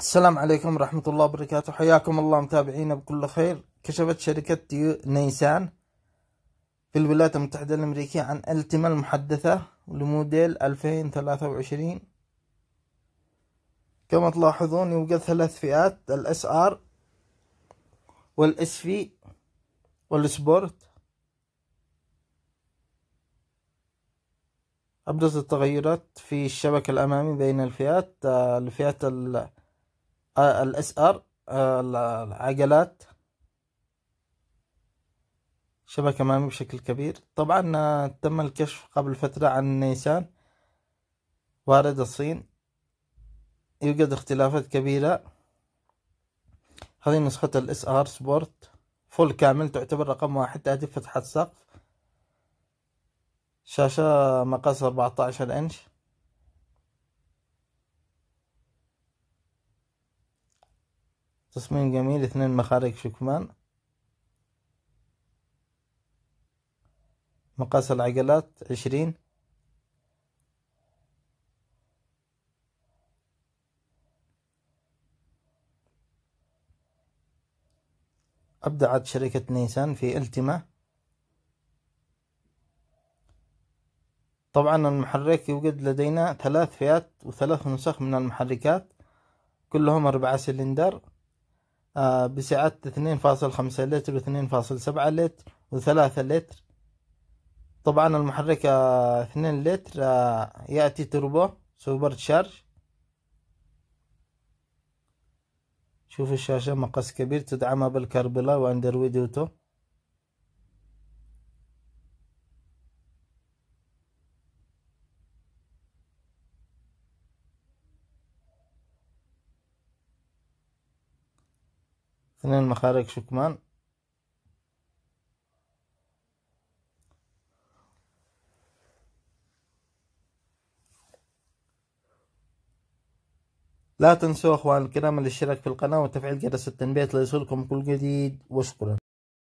السلام عليكم ورحمة الله وبركاته حياكم الله متابعينا بكل خير كشفت شركة نيسان في الولايات المتحدة الأمريكية عن التما المحدثة لموديل 2023 كما تلاحظون يوجد ثلاث فئات الاس ار والاس في والسبورت أبرز التغيرات في الشبكة الأمامي بين الفئات آه، الفئات الاس ار العجلات شبكة أمامي بشكل كبير طبعا تم الكشف قبل فترة عن نيسان وارد الصين يوجد اختلافات كبيرة هذه نسخة الاس ار سبورت فول كامل تعتبر رقم واحد تهدف فتحة سقف شاشة مقاسها 14 انش تصميم جميل اثنين مخارج شكمان مقاس العجلات عشرين أبدعت شركة نيسان في التما طبعا المحرك يوجد لدينا ثلاث فئات وثلاث نسخ من المحركات كلهم أربعة سلندر آه، بسعة 2.5 لتر و2.7 لتر و3 لتر طبعا المحرك 2 آه، لتر آه، يأتي تربو سوبر شارج شوف الشاشة مقاس كبير تدعمها بالكربلا واندرويد اوتو اثنين مخارج شكمان لا تنسوا اخوان الكرام الاشتراك في القناة وتفعيل جرس التنبيهات ليصلكم كل جديد وشكرا